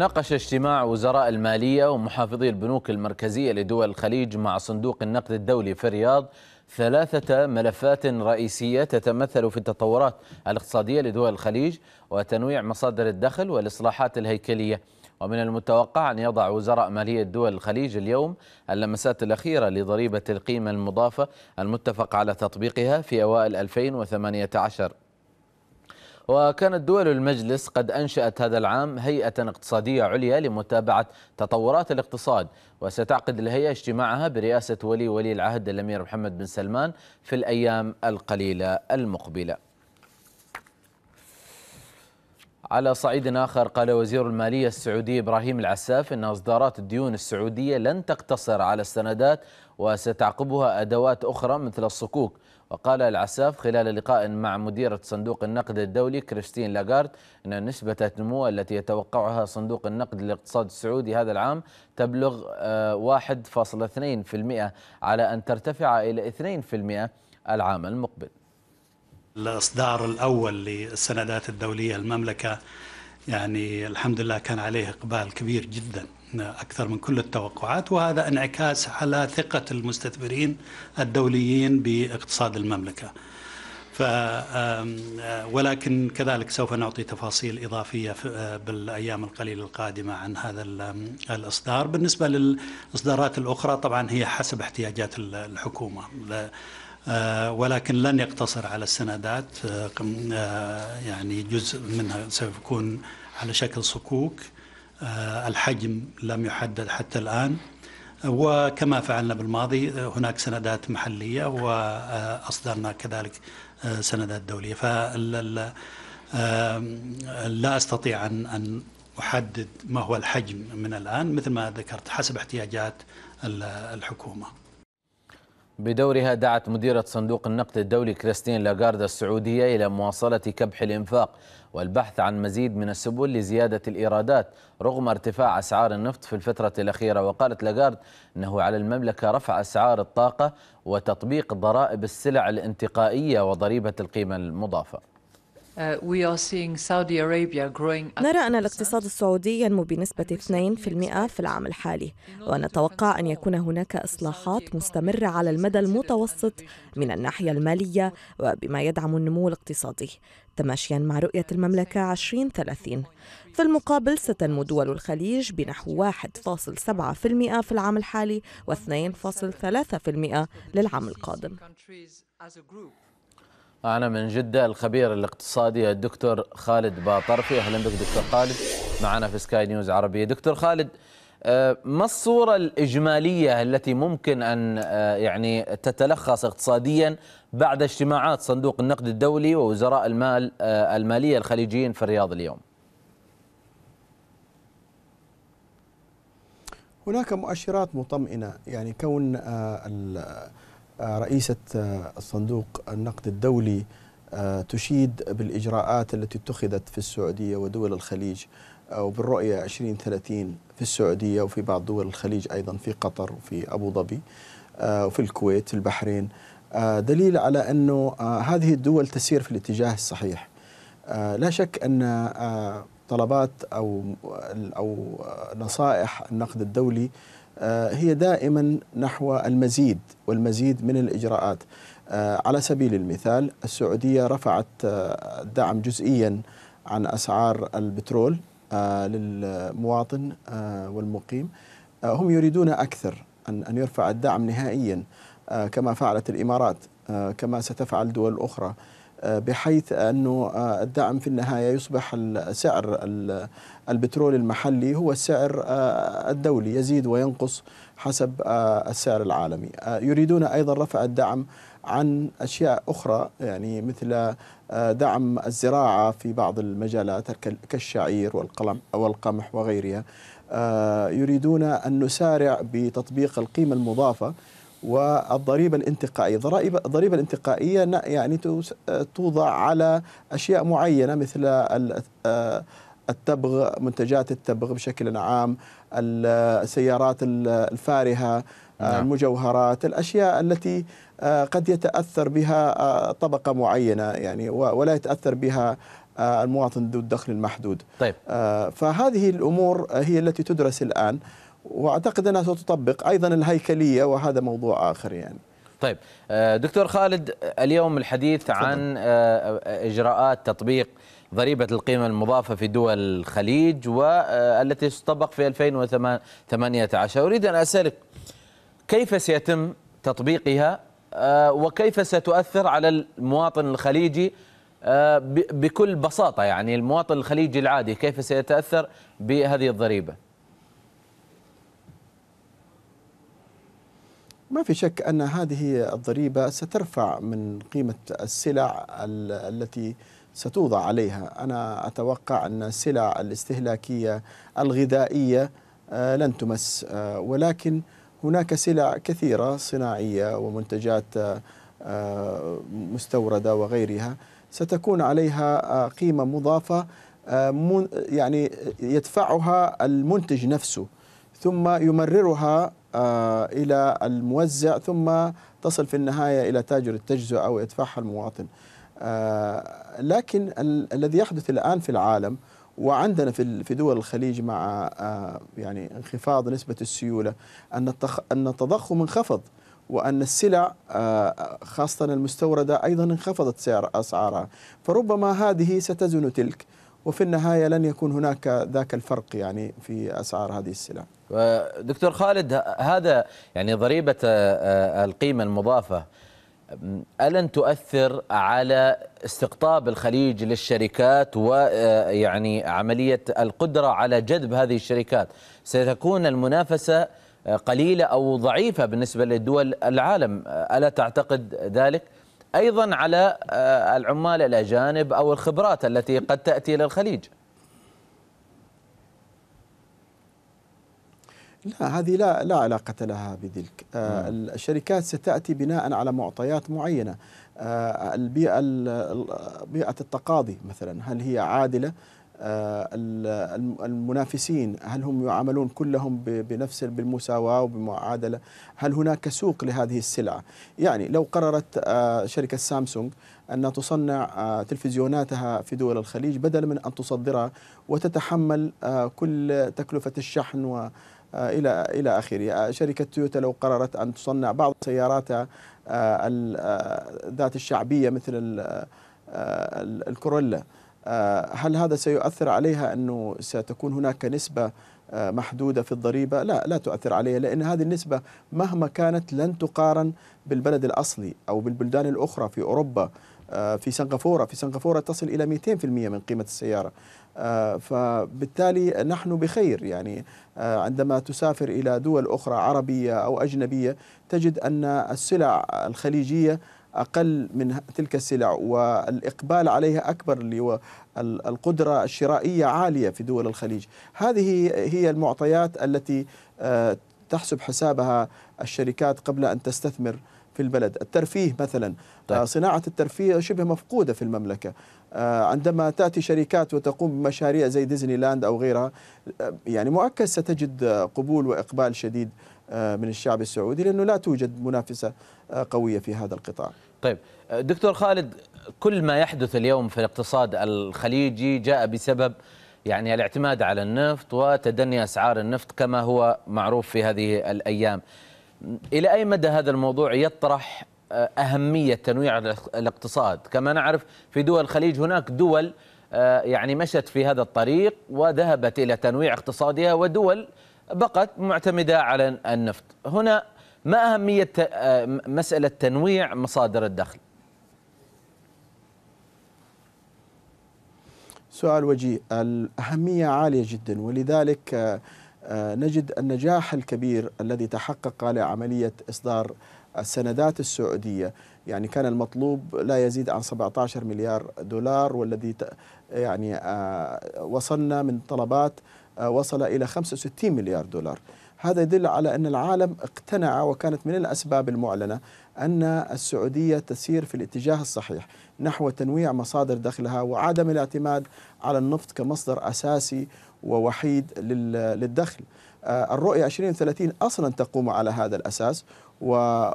ناقش اجتماع وزراء المالية ومحافظي البنوك المركزية لدول الخليج مع صندوق النقد الدولي في الرياض ثلاثة ملفات رئيسية تتمثل في التطورات الاقتصادية لدول الخليج وتنويع مصادر الدخل والإصلاحات الهيكلية ومن المتوقع أن يضع وزراء مالية دول الخليج اليوم اللمسات الأخيرة لضريبة القيمة المضافة المتفق على تطبيقها في أوائل 2018 وكانت دول المجلس قد أنشأت هذا العام هيئة اقتصادية عليا لمتابعة تطورات الاقتصاد وستعقد الهيئة اجتماعها برئاسة ولي ولي العهد الأمير محمد بن سلمان في الأيام القليلة المقبلة على صعيد آخر قال وزير المالية السعودي إبراهيم العساف أن إصدارات الديون السعودية لن تقتصر على السندات وستعقبها أدوات أخرى مثل الصكوك وقال العساف خلال لقاء مع مديرة صندوق النقد الدولي كريستين لاغارد أن نسبة النمو التي يتوقعها صندوق النقد للاقتصاد السعودي هذا العام تبلغ 1.2% آه، على أن ترتفع إلى 2% العام المقبل الإصدار الأول للسندات الدولية المملكة يعني الحمد لله كان عليه إقبال كبير جدا أكثر من كل التوقعات وهذا انعكاس على ثقة المستثمرين الدوليين باقتصاد المملكة ف آه، ولكن كذلك سوف نعطي تفاصيل إضافية آه، بالأيام القليلة القادمة عن هذا الإصدار بالنسبة للإصدارات الأخرى طبعا هي حسب احتياجات الحكومة آه، ولكن لن يقتصر على السندات آه، آه، يعني جزء منها سيكون على شكل صكوك الحجم لم يحدد حتى الآن وكما فعلنا بالماضي هناك سندات محلية وأصدرنا كذلك سندات دولية فلا أستطيع أن أحدد ما هو الحجم من الآن مثل ما ذكرت حسب احتياجات الحكومة بدورها دعت مديرة صندوق النقد الدولي كريستين لاغاردا السعودية إلى مواصلة كبح الإنفاق والبحث عن مزيد من السبل لزيادة الإيرادات رغم ارتفاع أسعار النفط في الفترة الأخيرة وقالت لاغارد أنه على المملكة رفع أسعار الطاقة وتطبيق ضرائب السلع الانتقائية وضريبة القيمة المضافة Uh, نرى أن الاقتصاد السعودي ينمو بنسبة 2% في العام الحالي ونتوقع أن يكون هناك إصلاحات مستمرة على المدى المتوسط من الناحية المالية وبما يدعم النمو الاقتصادي تماشيا مع رؤية المملكة 2030 في المقابل ستنمو دول الخليج بنحو 1.7% في العام الحالي و2.3% للعام القادم معنا من جدة الخبير الاقتصادي الدكتور خالد باطرفي أهلا بك دكتور خالد معنا في سكاي نيوز عربية دكتور خالد آه، ما الصورة الإجمالية التي ممكن أن آه، يعني تتلخص اقتصاديا بعد اجتماعات صندوق النقد الدولي ووزراء المال آه، المالية الخليجيين في الرياض اليوم هناك مؤشرات مطمئنة يعني كون رئيسة الصندوق آه، النقد الدولي آه، تشيد بالإجراءات التي اتخذت في السعودية ودول الخليج وبالرؤية 2030 في السعودية وفي بعض دول الخليج أيضا في قطر وفي أبو ظبي آه، وفي الكويت في البحرين دليل على أنه هذه الدول تسير في الاتجاه الصحيح لا شك أن طلبات أو أو نصائح النقد الدولي آه، هي دائما نحو المزيد والمزيد من الإجراءات آه، على سبيل المثال السعودية رفعت آه، الدعم جزئيا عن أسعار البترول للمواطن والمقيم هم يريدون أكثر أن يرفع الدعم نهائيا كما فعلت الإمارات كما ستفعل دول أخرى بحيث أنه آه، الدعم في النهاية يصبح سعر البترول المحلي هو السعر آه، الدولي يزيد وينقص حسب آه، السعر العالمي يريدون أيضا رفع الدعم عن أشياء أخرى يعني مثل دعم الزراعة في بعض المجالات كالشعير والقلم أو القمح وغيرها يريدون أن نسارع بتطبيق القيمة المضافة والضريبة الانتقائية الضريبة الانتقائية يعني توضع على أشياء معينة مثل آه، التبغ منتجات التبغ بشكل عام السيارات الفارهة آه، نعم. المجوهرات الأشياء التي آه، قد يتأثر بها طبقة معينة يعني ولا يتأثر بها المواطن ذو الدخل المحدود طيب. فهذه الأمور هي التي تدرس الآن واعتقد انها ستطبق ايضا الهيكليه وهذا موضوع اخر يعني طيب آه، دكتور خالد اليوم الحديث عن آه، اجراءات تطبيق ضريبة القيمة المضافة في دول الخليج والتي آه، ستطبق في 2018 أريد أن أسألك كيف سيتم تطبيقها وكيف ستؤثر على المواطن الخليجي بكل بساطة يعني المواطن الخليجي العادي كيف سيتأثر بهذه الضريبة ما في شك أن هذه الضريبة سترفع من قيمة السلع التي ستوضع عليها أنا أتوقع أن السلع الاستهلاكية الغذائية آه، لن تمس آه، ولكن هناك سلع كثيرة صناعية ومنتجات آه، مستوردة وغيرها ستكون عليها قيمة مضافة يعني يدفعها المنتج نفسه ثم يمررها آه، إلى الموزع ثم تصل في النهاية إلى تاجر التجزئة أو يدفعها المواطن آه، لكن الذي يحدث الآن في العالم وعندنا في في دول الخليج مع آه، يعني انخفاض نسبة السيولة أن أن التضخم انخفض وأن السلع خاصة المستوردة أيضا انخفضت سعر أسعارها فربما هذه ستزن تلك وفي النهاية لن يكون هناك ذاك الفرق يعني في أسعار هذه السلع دكتور خالد هذا يعني ضريبة آه، آه، القيمة المضافة ألن تؤثر على استقطاب الخليج للشركات ويعني آه، عملية القدرة على جذب هذه الشركات ستكون المنافسة قليلة أو ضعيفة بالنسبة لدول العالم ألا تعتقد ذلك؟ ايضا على آه، العمال الاجانب او الخبرات التي قد تاتي الى الخليج لا هذه لا لا علاقة لها بذلك آه، الشركات ستأتي بناء على معطيات معينة آه، البيئة بيئة التقاضي مثلا هل هي عادلة آه، المنافسين هل هم يعاملون كلهم بنفس بالمساواة وبمعادلة هل هناك سوق لهذه السلعة يعني لو قررت آه، شركة سامسونج أن تصنع آه، تلفزيوناتها في دول الخليج بدلا من أن تصدرها وتتحمل كل تكلفة الشحن و الى الى اخره، شركه تويوتا لو قررت ان تصنع بعض سياراتها ذات الشعبيه مثل الكورولا آه، هل هذا سيؤثر عليها أنه ستكون هناك نسبة آه، محدودة في الضريبة لا لا تؤثر عليها لأن هذه النسبة مهما كانت لن تقارن بالبلد الأصلي أو بالبلدان الأخرى في أوروبا آه، في سنغافورة في سنغافورة تصل إلى 200% من قيمة السيارة فبالتالي نحن بخير يعني عندما تسافر إلى دول أخرى عربية أو أجنبية تجد أن السلع الخليجية أقل من تلك السلع والإقبال عليها أكبر القدرة الشرائية عالية في دول الخليج هذه هي المعطيات التي آه، تحسب حسابها الشركات قبل أن تستثمر في البلد الترفيه مثلا طيب. آه، صناعة الترفيه شبه مفقودة في المملكة آه، عندما تأتي شركات وتقوم بمشاريع زي ديزني لاند أو غيرها آه، يعني مؤكد ستجد قبول وإقبال شديد آه، من الشعب السعودي لأنه لا توجد منافسة قوية في هذا القطاع طيب دكتور خالد كل ما يحدث اليوم في الاقتصاد الخليجي جاء بسبب يعني الاعتماد على النفط وتدني أسعار النفط كما هو معروف في هذه الأيام إلى أي مدى هذا الموضوع يطرح آه، أهمية تنويع الاقتصاد كما نعرف في دول الخليج هناك دول آه، يعني مشت في هذا الطريق وذهبت إلى تنويع اقتصادها ودول بقت معتمدة على النفط هنا ما أهمية آه، مسألة تنويع مصادر الدخل سؤال وجيه الأهمية عالية جدا ولذلك آه، نجد النجاح الكبير الذي تحقق لعملية إصدار السندات السعودية يعني كان المطلوب لا يزيد عن 17 مليار دولار والذي يعني آه، وصلنا من طلبات آه، وصل إلى 65 مليار دولار هذا يدل على أن العالم اقتنع وكانت من الأسباب المعلنة أن السعودية تسير في الاتجاه الصحيح نحو تنويع مصادر دخلها وعدم الاعتماد على النفط كمصدر أساسي ووحيد للدخل آه، الرؤية 2030 أصلا تقوم على هذا الأساس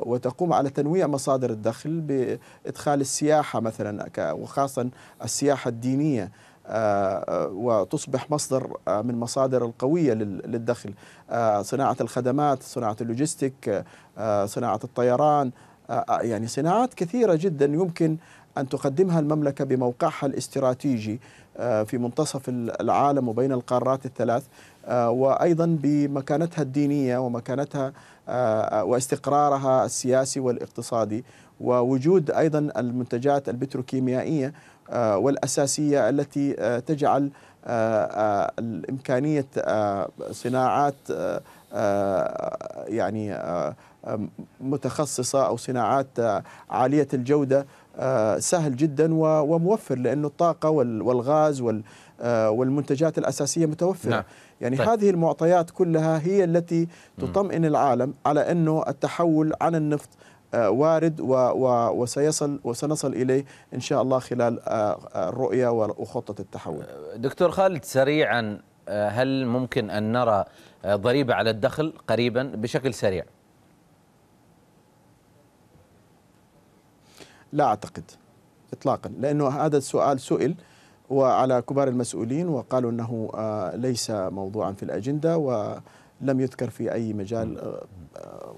وتقوم على تنويع مصادر الدخل بإدخال السياحة مثلا وخاصة السياحة الدينية آه، وتصبح مصدر آه، من مصادر القوية للدخل صناعة الخدمات صناعة اللوجستيك صناعة الطيران يعني صناعات كثيرة جدا يمكن أن تقدمها المملكة بموقعها الاستراتيجي آه، في منتصف العالم وبين القارات الثلاث آه، وأيضا بمكانتها الدينية ومكانتها آه، واستقرارها السياسي والاقتصادي ووجود أيضا المنتجات البتروكيميائية والأساسية التي تجعل الإمكانية صناعات آه، يعني آه، متخصصة أو صناعات آه، عالية الجودة سهل جدا وموفر لأنه الطاقة والغاز والمنتجات الأساسية متوفرة نعم. يعني طيب. هذه المعطيات كلها هي التي تطمئن العالم على أنه التحول عن النفط وارد وسيصل وسنصل اليه ان شاء الله خلال الرؤيه وخطه التحول. دكتور خالد سريعا آه، هل ممكن أن نرى آه، ضريبة على الدخل قريبا بشكل سريع لا أعتقد إطلاقا لأنه هذا السؤال سئل وعلى كبار المسؤولين وقالوا أنه آه، ليس موضوعا في الأجندة و لم يذكر في اي مجال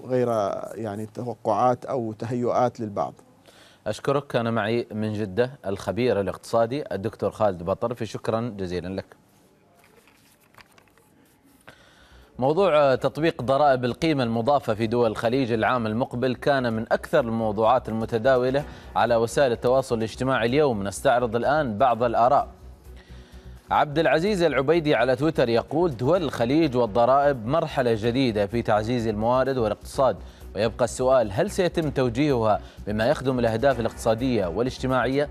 غير يعني توقعات او تهيؤات للبعض. اشكرك كان معي من جده الخبير الاقتصادي الدكتور خالد بطر في شكرا جزيلا لك. موضوع تطبيق ضرائب القيمة المضافة في دول الخليج العام المقبل كان من أكثر الموضوعات المتداولة على وسائل التواصل الاجتماعي اليوم نستعرض الآن بعض الآراء عبد العزيز العبيدي على تويتر يقول دول الخليج والضرائب مرحلة جديدة في تعزيز الموارد والاقتصاد ويبقى السؤال هل سيتم توجيهها بما يخدم الأهداف الاقتصادية والاجتماعية؟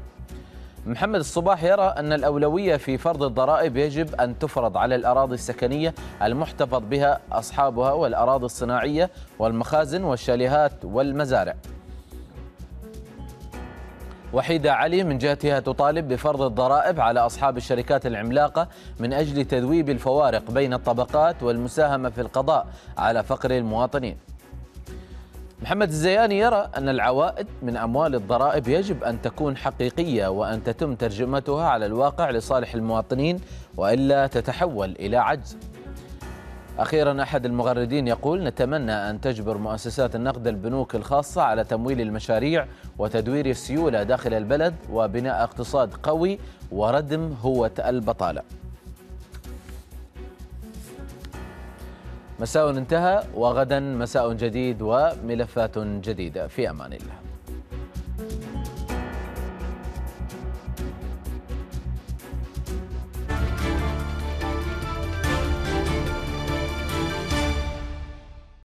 محمد الصباح يرى أن الأولوية في فرض الضرائب يجب أن تفرض على الأراضي السكنية المحتفظ بها أصحابها والأراضي الصناعية والمخازن والشاليهات والمزارع وحيدة علي من جهتها تطالب بفرض الضرائب على أصحاب الشركات العملاقة من أجل تذويب الفوارق بين الطبقات والمساهمة في القضاء على فقر المواطنين محمد الزياني يرى أن العوائد من أموال الضرائب يجب أن تكون حقيقية وأن تتم ترجمتها على الواقع لصالح المواطنين وإلا تتحول إلى عجز أخيرا أحد المغردين يقول نتمنى أن تجبر مؤسسات النقد البنوك الخاصة على تمويل المشاريع وتدوير السيولة داخل البلد وبناء اقتصاد قوي وردم هوة البطالة مساء انتهى وغدا مساء جديد وملفات جديدة في أمان الله